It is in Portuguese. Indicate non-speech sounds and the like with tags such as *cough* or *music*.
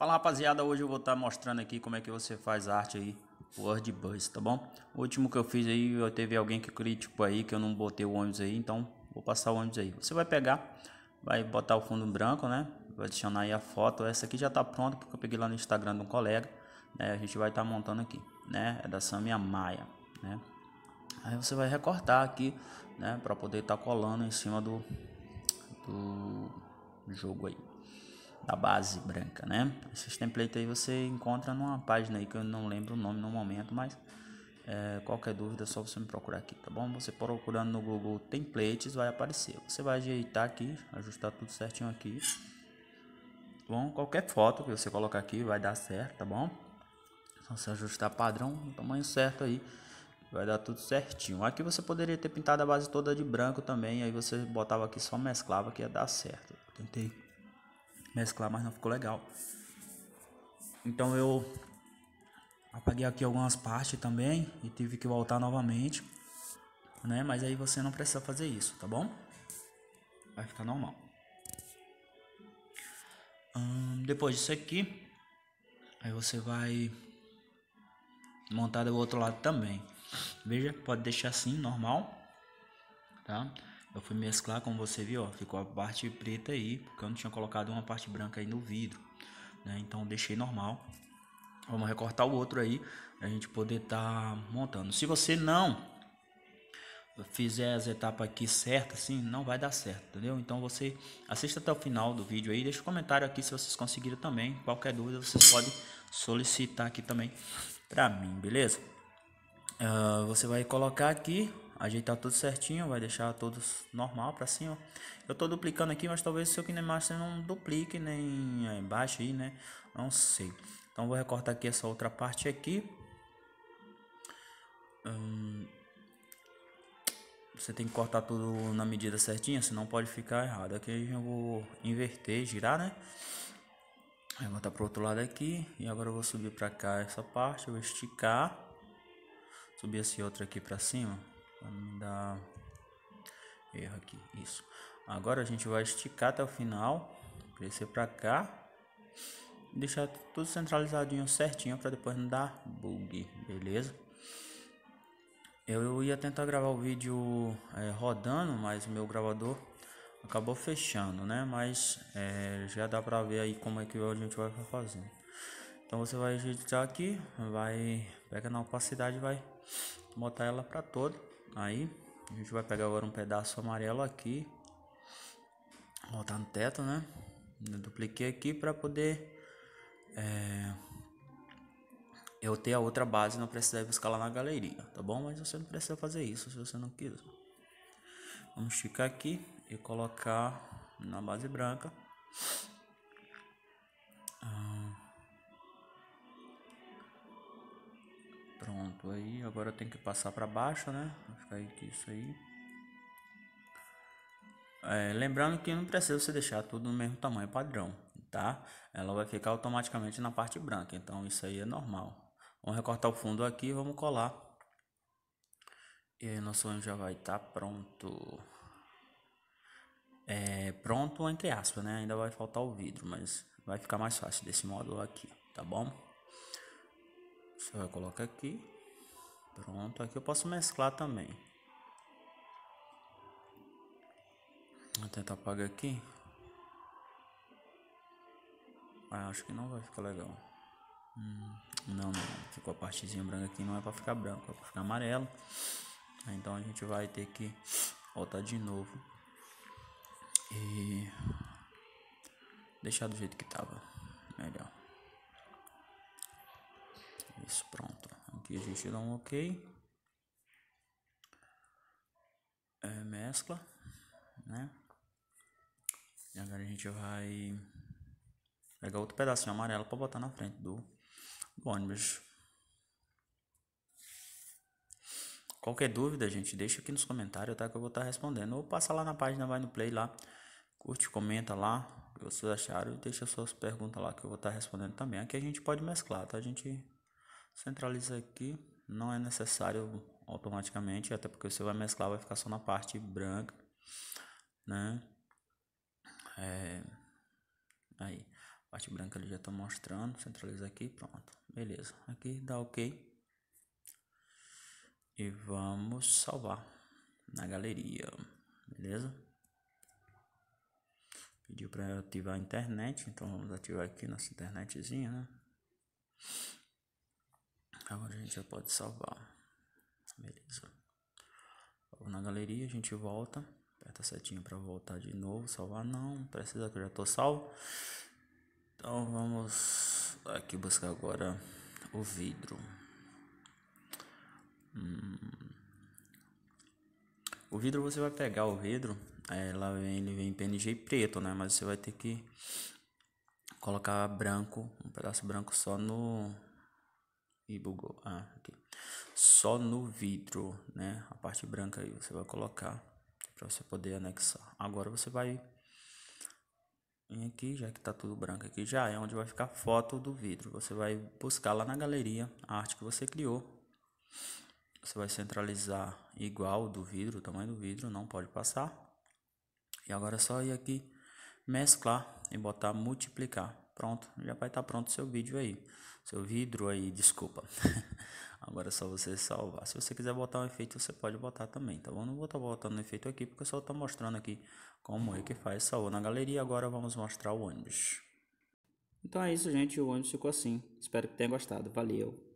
Fala rapaziada, hoje eu vou estar tá mostrando aqui como é que você faz arte aí WordBus, tá bom? O último que eu fiz aí, eu teve alguém que criticou tipo, aí que eu não botei o ônibus aí, então vou passar o ônibus aí. Você vai pegar, vai botar o fundo branco, né? Vai adicionar aí a foto, essa aqui já tá pronta porque eu peguei lá no Instagram de um colega, né? A gente vai estar tá montando aqui, né? É da Samia Maia, né? Aí você vai recortar aqui, né? Pra poder estar tá colando em cima do, do jogo aí da base branca, né? Esses templates aí você encontra numa página aí que eu não lembro o nome no momento, mas é, qualquer dúvida é só você me procurar aqui, tá bom? Você procurando no Google templates vai aparecer. Você vai ajeitar aqui, ajustar tudo certinho aqui. Bom, qualquer foto que você colocar aqui vai dar certo, tá bom? Só você ajustar padrão, no tamanho certo aí vai dar tudo certinho. Aqui você poderia ter pintado a base toda de branco também, aí você botava aqui só mesclava que ia dar certo. Eu tentei mesclar, mas não ficou legal. Então eu apaguei aqui algumas partes também e tive que voltar novamente, né? Mas aí você não precisa fazer isso, tá bom? Vai ficar normal. Hum, depois disso aqui, aí você vai montar do outro lado também. Veja, pode deixar assim, normal, tá? Eu fui mesclar, como você viu, ó, ficou a parte preta aí, porque eu não tinha colocado uma parte branca aí no vidro, né? Então deixei normal. Vamos recortar o outro aí, a gente poder tá montando. Se você não fizer as etapas aqui certas, assim, não vai dar certo, entendeu? Então você assista até o final do vídeo aí, deixa um comentário aqui se vocês conseguiram também. Qualquer dúvida vocês podem solicitar aqui também pra mim, beleza? Uh, você vai colocar aqui ajeitar tudo certinho, vai deixar todos normal para cima. Eu tô duplicando aqui, mas talvez o seu KineMaster não duplique nem aí é, embaixo aí, né? Não sei. Então vou recortar aqui essa outra parte aqui. Hum, você tem que cortar tudo na medida certinha, senão pode ficar errado. Aqui eu vou inverter, girar, né? Aí vou botar pro outro lado aqui. E agora eu vou subir para cá essa parte, eu vou esticar. Subir esse outro aqui para cima. Vamos dar erro aqui, isso. Agora a gente vai esticar até o final, crescer para cá, deixar tudo centralizadinho certinho para depois não dar bug, beleza? Eu ia tentar gravar o vídeo é, rodando, mas o meu gravador acabou fechando, né? Mas é, já dá pra ver aí como é que a gente vai fazendo. Então você vai editar aqui, vai pegar na opacidade, vai botar ela para todo. Aí a gente vai pegar agora um pedaço amarelo aqui. Botar no teto, né? Eu dupliquei aqui para poder é, eu ter a outra base não precisar buscar lá na galeria, tá bom? Mas você não precisa fazer isso se você não quiser. Vamos ficar aqui e colocar na base branca. Pronto, aí agora eu tenho que passar para baixo, né? Vai ficar aqui isso aí. É, lembrando que não precisa você deixar tudo no mesmo tamanho padrão, tá? Ela vai ficar automaticamente na parte branca, então isso aí é normal. Vamos recortar o fundo aqui e vamos colar. E aí nosso anjo já vai estar tá pronto. É, pronto entre aspas, né? Ainda vai faltar o vidro, mas vai ficar mais fácil desse modo aqui, tá bom? Você vai colocar aqui. Pronto, aqui eu posso mesclar também. Vou tentar apagar aqui. Ah, acho que não vai ficar legal. Hum, não, não, ficou a partezinha branca aqui, não é para ficar branco, é para ficar amarelo. Ah, então a gente vai ter que voltar de novo e deixar do jeito que tava, melhor. Isso, pronto. Aqui a gente dá um OK. É, mescla, né? E agora a gente vai pegar outro pedacinho amarelo para botar na frente do, do ônibus. Qualquer dúvida, gente, deixa aqui nos comentários, tá? Que eu vou estar tá respondendo. Ou passa lá na página, vai no play lá. Curte, comenta lá o que vocês acharam. E deixa suas perguntas lá que eu vou estar tá respondendo também. Aqui a gente pode mesclar, tá? A gente Centraliza aqui, não é necessário automaticamente, até porque você vai mesclar, vai ficar só na parte branca, né? É... Aí, a parte branca ele já está mostrando, centraliza aqui, pronto, beleza. Aqui dá OK. E vamos salvar na galeria, beleza? Pediu para ativar a internet, então vamos ativar aqui nossa internetzinha, né? Agora a gente já pode salvar. Beleza. Na galeria a gente volta. Aperta a setinha para voltar de novo. Salvar não, precisa que eu já tô salvo. Então vamos aqui buscar agora o vidro. Hum. O vidro você vai pegar o vidro, ela vem, ele vem em PNG preto, né? Mas você vai ter que colocar branco, um pedaço branco só no e bugou. Ah, aqui. Só no vidro, né? A parte branca aí você vai colocar para você poder anexar. Agora você vai em aqui, já que tá tudo branco aqui, já é onde vai ficar a foto do vidro. Você vai buscar lá na galeria a arte que você criou. Você vai centralizar igual do vidro, o tamanho do vidro, não pode passar. E agora é só ir aqui mesclar e botar multiplicar. Pronto, já vai estar tá pronto seu vídeo aí. Seu vidro aí, desculpa. *laughs* Agora é só você salvar. Se você quiser botar um efeito, você pode botar também, tá bom? Não vou estar tá botando efeito aqui, porque eu só estou mostrando aqui como é que faz. Salvou na galeria, agora vamos mostrar o ônibus. Então é isso, gente. O ônibus ficou assim. Espero que tenha gostado. Valeu!